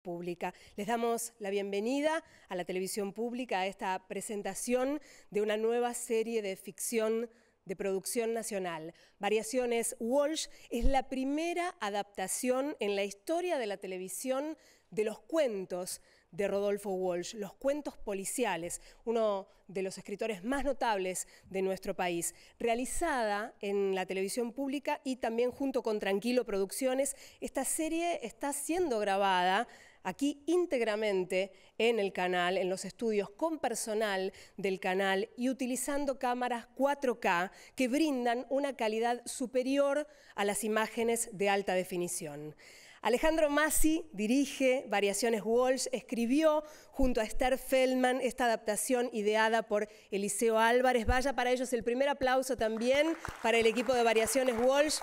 Pública. Les damos la bienvenida a la televisión pública a esta presentación de una nueva serie de ficción de producción nacional. Variaciones Walsh es la primera adaptación en la historia de la televisión de los cuentos de Rodolfo Walsh, los cuentos policiales, uno de los escritores más notables de nuestro país, realizada en la televisión pública y también junto con Tranquilo Producciones. Esta serie está siendo grabada aquí íntegramente en el canal, en los estudios con personal del canal y utilizando cámaras 4K que brindan una calidad superior a las imágenes de alta definición. Alejandro Massi dirige Variaciones Walsh, escribió junto a Esther Feldman esta adaptación ideada por Eliseo Álvarez. Vaya para ellos el primer aplauso también para el equipo de Variaciones Walsh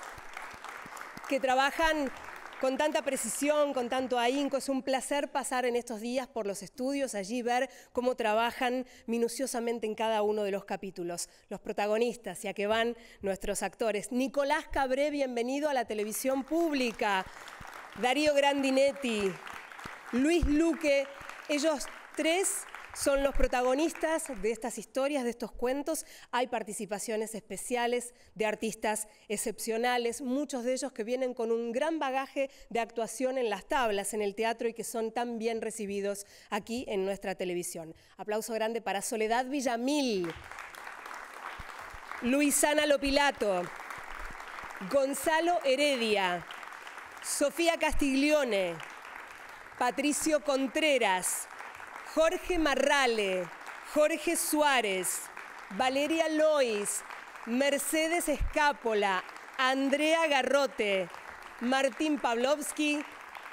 que trabajan con tanta precisión, con tanto ahínco. Es un placer pasar en estos días por los estudios, allí ver cómo trabajan minuciosamente en cada uno de los capítulos. Los protagonistas y a qué van nuestros actores. Nicolás Cabré, bienvenido a la televisión pública. Darío Grandinetti, Luis Luque, ellos tres son los protagonistas de estas historias, de estos cuentos. Hay participaciones especiales de artistas excepcionales, muchos de ellos que vienen con un gran bagaje de actuación en las tablas, en el teatro y que son tan bien recibidos aquí en nuestra televisión. Aplauso grande para Soledad Villamil, Luisana Lopilato, Gonzalo Heredia, Sofía Castiglione, Patricio Contreras, Jorge Marrale, Jorge Suárez, Valeria Lois, Mercedes Escápola, Andrea Garrote, Martín Pavlovsky,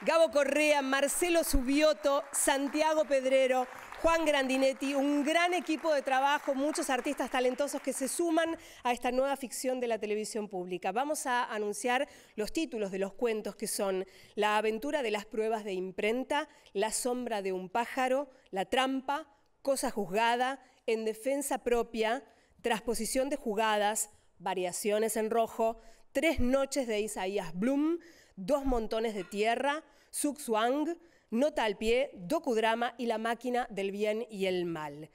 Gabo Correa, Marcelo Subioto, Santiago Pedrero, Juan Grandinetti, un gran equipo de trabajo, muchos artistas talentosos que se suman a esta nueva ficción de la televisión pública. Vamos a anunciar los títulos de los cuentos que son La aventura de las pruebas de imprenta, La sombra de un pájaro, La trampa, Cosa juzgada, En defensa propia, Transposición de jugadas, Variaciones en rojo, Tres noches de Isaías Bloom, Dos montones de tierra, Wang Nota al pie, docudrama y la máquina del bien y el mal.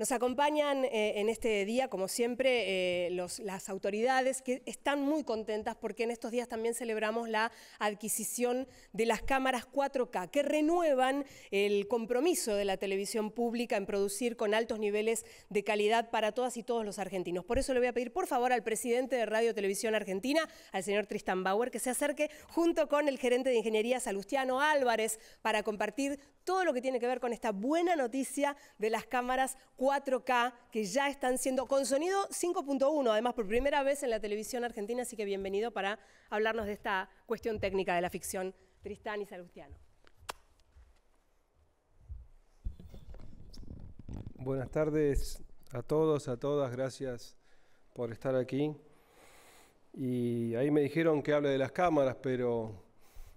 Nos acompañan eh, en este día, como siempre, eh, las autoridades que están muy contentas porque en estos días también celebramos la adquisición de las cámaras 4K que renuevan el compromiso de la televisión pública en producir con altos niveles de calidad para todas y todos los argentinos. Por eso le voy a pedir, por favor, al presidente de Radio Televisión Argentina, al señor Tristan Bauer, que se acerque junto con el gerente de Ingeniería Salustiano Álvarez para compartir todo lo que tiene que ver con esta buena noticia de las cámaras 4K 4K que ya están siendo con sonido 5.1, además por primera vez en la televisión argentina, así que bienvenido para hablarnos de esta cuestión técnica de la ficción, Tristán y Salustiano. Buenas tardes a todos, a todas, gracias por estar aquí. Y ahí me dijeron que hable de las cámaras, pero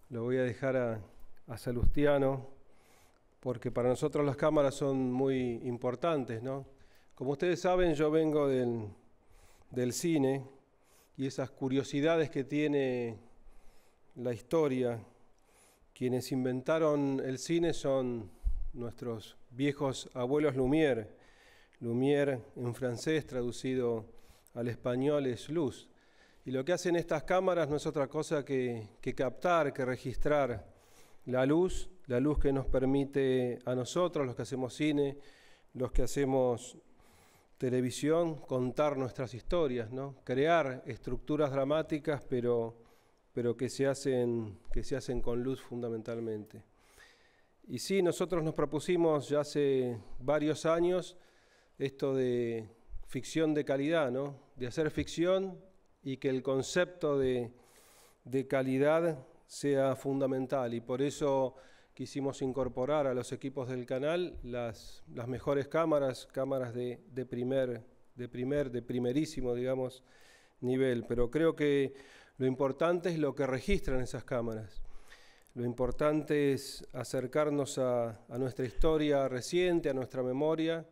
lo voy a dejar a, a Salustiano porque para nosotros las cámaras son muy importantes, ¿no? Como ustedes saben, yo vengo del, cine y esas curiosidades que tiene la historia. Quienes inventaron el cine son nuestros viejos abuelos Lumière. Lumière en francés traducido al español es luz. Y lo que hacen estas cámaras no es otra cosa que captar, que registrar la luz, la luz que nos permite a nosotros, los que hacemos cine, los que hacemos televisión, contar nuestras historias, ¿no? crear estructuras dramáticas, pero, pero que, se hacen, que se hacen con luz fundamentalmente. Y sí, nosotros nos propusimos ya hace varios años esto de ficción de calidad, ¿no? de hacer ficción y que el concepto de, de calidad sea fundamental y por eso quisimos incorporar a los equipos del canal las, mejores cámaras, cámaras de, primer, de primer, de primerísimo, digamos, nivel. Pero creo que lo importante es lo que registran esas cámaras. Lo importante es acercarnos a, nuestra historia reciente, a nuestra memoria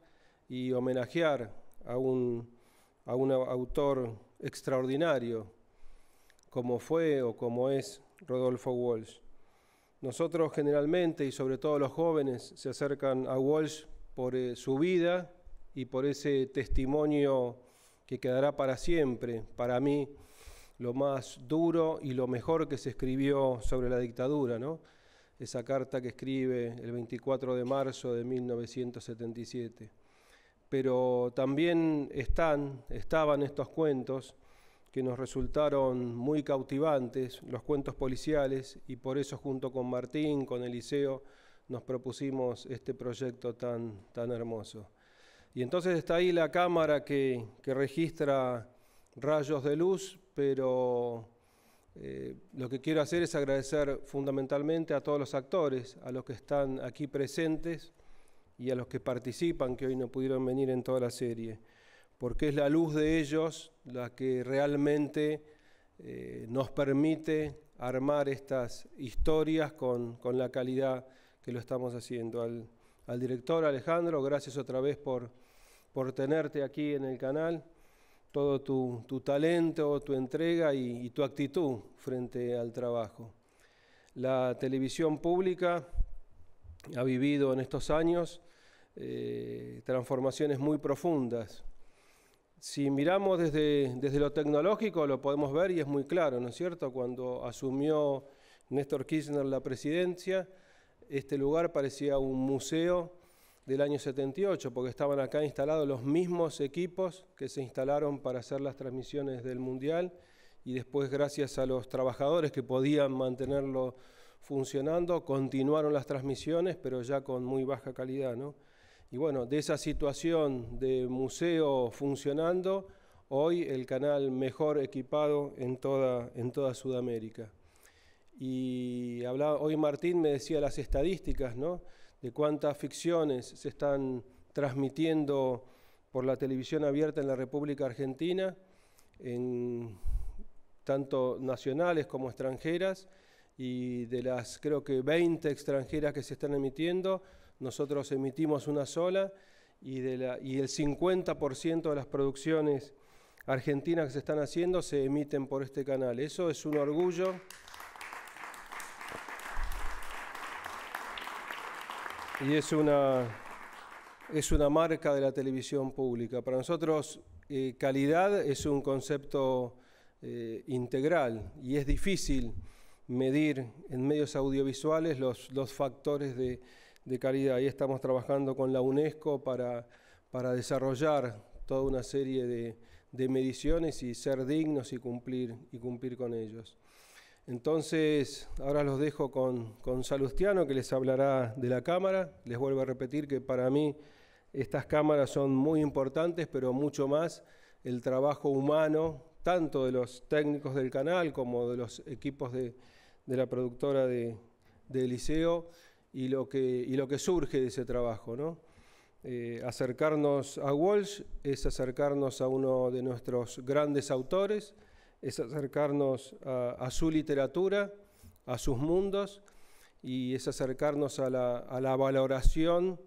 y homenajear a un, a un autor extraordinario como fue o como es Rodolfo Walsh. Nosotros generalmente, y sobre todo los jóvenes, se acercan a Walsh por eh, su vida y por ese testimonio que quedará para siempre, para mí, lo más duro y lo mejor que se escribió sobre la dictadura, ¿no? Esa carta que escribe el 24 de marzo de 1977. Pero también están, estaban estos cuentos que nos resultaron muy cautivantes, los cuentos policiales, y por eso junto con Martín, con Eliseo, nos propusimos este proyecto tan, tan hermoso. Y entonces está ahí la cámara que, registra rayos de luz, pero eh, lo que quiero hacer es agradecer fundamentalmente a todos los actores, a los que están aquí presentes y a los que participan, que hoy no pudieron venir en toda la serie porque es la luz de ellos la que realmente eh, nos permite armar estas historias con, la calidad que lo estamos haciendo. Al, director Alejandro, gracias otra vez por, tenerte aquí en el canal, todo tu, talento, tu entrega y, tu actitud frente al trabajo. La televisión pública ha vivido en estos años eh, transformaciones muy profundas. Si miramos desde, lo tecnológico, lo podemos ver y es muy claro, ¿no es cierto? Cuando asumió Néstor Kirchner la presidencia, este lugar parecía un museo del año 78, porque estaban acá instalados los mismos equipos que se instalaron para hacer las transmisiones del Mundial y después gracias a los trabajadores que podían mantenerlo funcionando, continuaron las transmisiones, pero ya con muy baja calidad, ¿no? Y bueno, de esa situación de museo funcionando, hoy el canal mejor equipado en toda, Sudamérica. Y hoy Martín me decía las estadísticas, ¿no? De cuántas ficciones se están transmitiendo por la televisión abierta en la República Argentina, en tanto nacionales como extranjeras, y de las creo que 20 extranjeras que se están emitiendo, nosotros emitimos una sola y, el 50% de las producciones argentinas que se están haciendo se emiten por este canal. Eso es un orgullo. Y es una, es una marca de la televisión pública. Para nosotros eh, calidad es un concepto eh, integral y es difícil medir en medios audiovisuales los, los factores de, de Ahí estamos trabajando con la UNESCO para, desarrollar toda una serie de, mediciones y ser dignos y cumplir, y cumplir con ellos. Entonces, ahora los dejo con, Salustiano, que les hablará de la cámara. Les vuelvo a repetir que para mí estas cámaras son muy importantes, pero mucho más el trabajo humano, tanto de los técnicos del canal como de los equipos de, la productora de, de Eliseo y lo que, y lo que surge de ese trabajo. Eh, acercarnos a Walsh es acercarnos a uno de nuestros grandes autores, es acercarnos a, a su literatura, a sus mundos y es acercarnos a la, a la valoración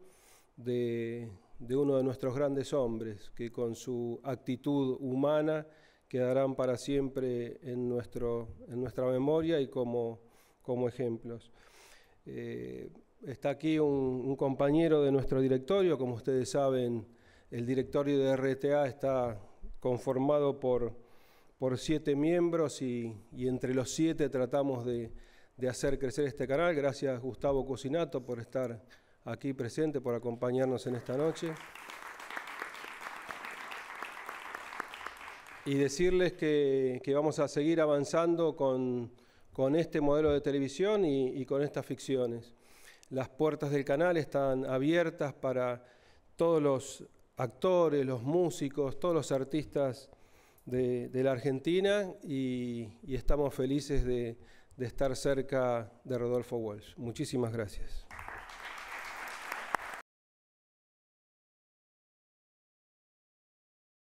de, de uno de nuestros grandes hombres, que con su actitud humana quedarán para siempre en, nuestra memoria y como ejemplos. Eh, está aquí un, compañero de nuestro directorio, como ustedes saben, el directorio de RTA está conformado por, por siete miembros y, entre los siete tratamos de, hacer crecer este canal. Gracias Gustavo Cocinato, por estar aquí presente, por acompañarnos en esta noche. Y decirles que vamos a seguir avanzando con con este modelo de televisión y, con estas ficciones. Las puertas del canal están abiertas para todos los actores, los músicos, todos los artistas de, la Argentina y, estamos felices de, de estar cerca de Rodolfo Walsh. Muchísimas gracias.